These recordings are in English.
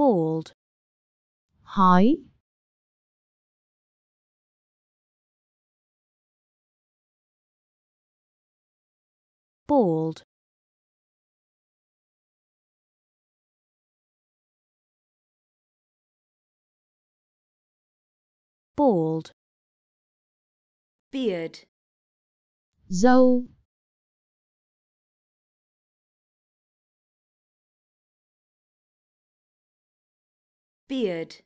bald. Hi. Bald. Bald. Beard. Dâu. Beard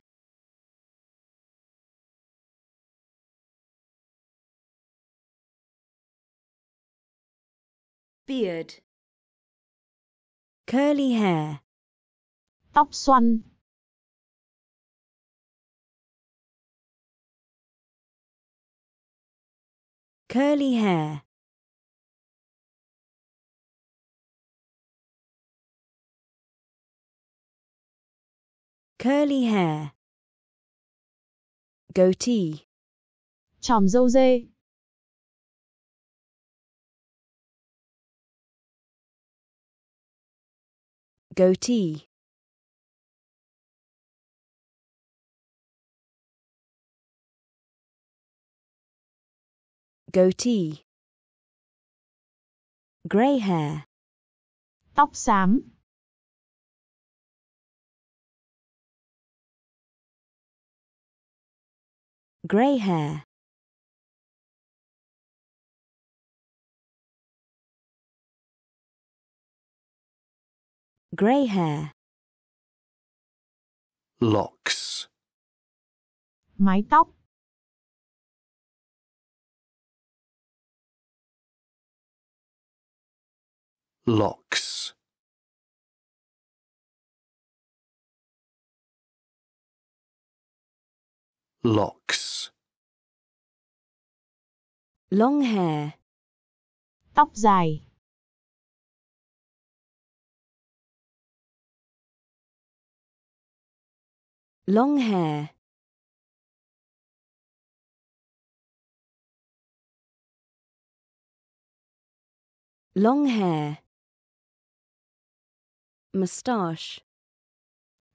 Beard Curly hair Tóc xoăn Curly hair curly hair goatee tròm râu dê goatee goatee gray hair tóc xám grey hair. grey hair locks mái tóc locks lock Long hair. Tóc dài. Long hair. Long hair. moustache,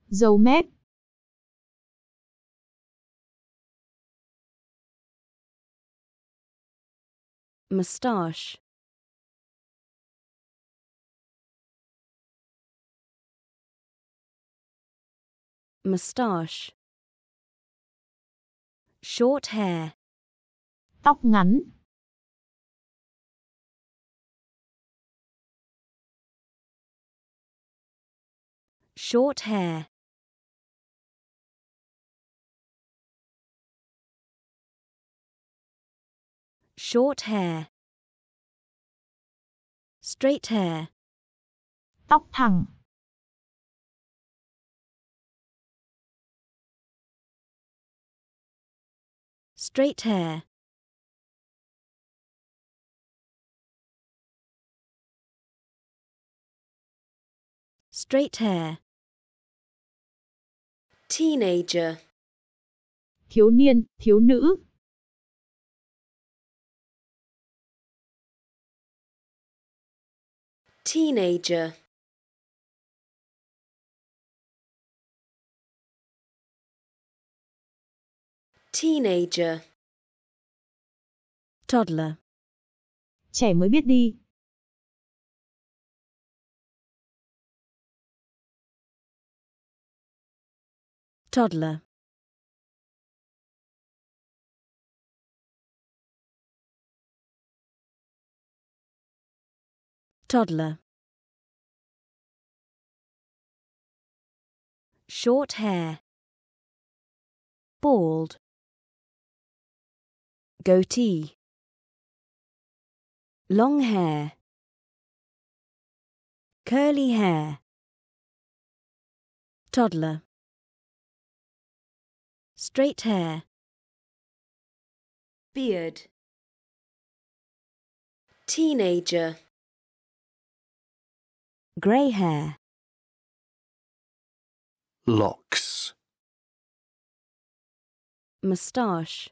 Dầu mép. Moustache Moustache Short hair Tóc ngắn Short hair Short hair. Straight hair. Tóc thẳng. Straight hair. Straight hair. Teenager. Thiếu niên, thiếu nữ. Teenager Teenager Toddler Trẻ mới biết đi Toddler Toddler. Short hair. Bald. Goatee. Long hair. Curly hair. Toddler. Straight hair. Beard. Teenager grey hair. Locks. Moustache.